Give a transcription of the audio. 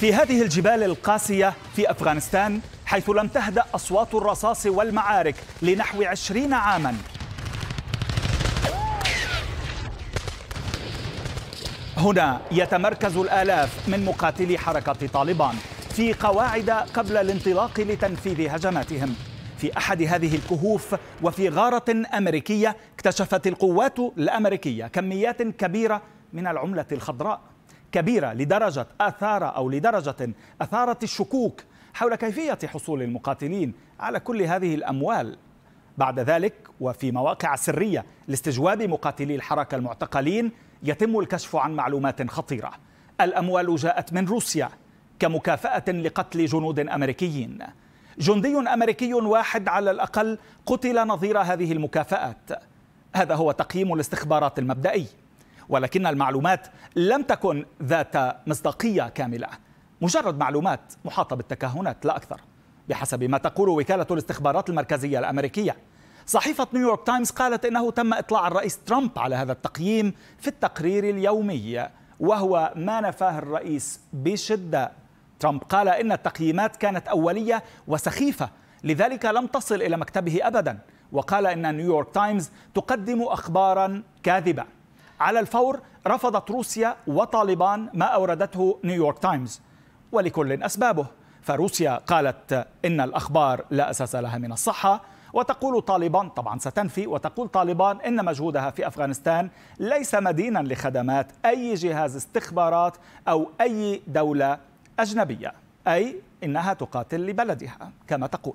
في هذه الجبال القاسية في أفغانستان حيث لم تهدأ أصوات الرصاص والمعارك لنحو عشرين عاماً هنا يتمركز الآلاف من مقاتلي حركة طالبان في قواعد قبل الانطلاق لتنفيذ هجماتهم في أحد هذه الكهوف وفي غارة أمريكية اكتشفت القوات الأمريكية كميات كبيرة من العملة الخضراء كبيرة لدرجة أثار أو لدرجة أثارت الشكوك حول كيفية حصول المقاتلين على كل هذه الأموال بعد ذلك وفي مواقع سرية لاستجواب مقاتلي الحركة المعتقلين يتم الكشف عن معلومات خطيرة الأموال جاءت من روسيا كمكافأة لقتل جنود أمريكيين جندي أمريكي واحد على الأقل قتل نظير هذه المكافآت هذا هو تقييم الاستخبارات المبدئي ولكن المعلومات لم تكن ذات مصداقية كاملة مجرد معلومات محاطة بالتكهنات لا أكثر بحسب ما تقول وكالة الاستخبارات المركزية الأمريكية صحيفة نيويورك تايمز قالت إنه تم إطلاع الرئيس ترامب على هذا التقييم في التقرير اليومي وهو ما نفاه الرئيس بشدة ترامب قال إن التقييمات كانت أولية وسخيفة لذلك لم تصل إلى مكتبه أبدا وقال إن نيويورك تايمز تقدم أخبارا كاذبة على الفور رفضت روسيا وطالبان ما أوردته نيويورك تايمز ولكل أسبابه فروسيا قالت إن الأخبار لا أساس لها من الصحة وتقول طالبان طبعا ستنفي وتقول طالبان ان مجهودها في افغانستان ليس مدينا لخدمات اي جهاز استخبارات او اي دوله اجنبيه اي انها تقاتل لبلدها كما تقول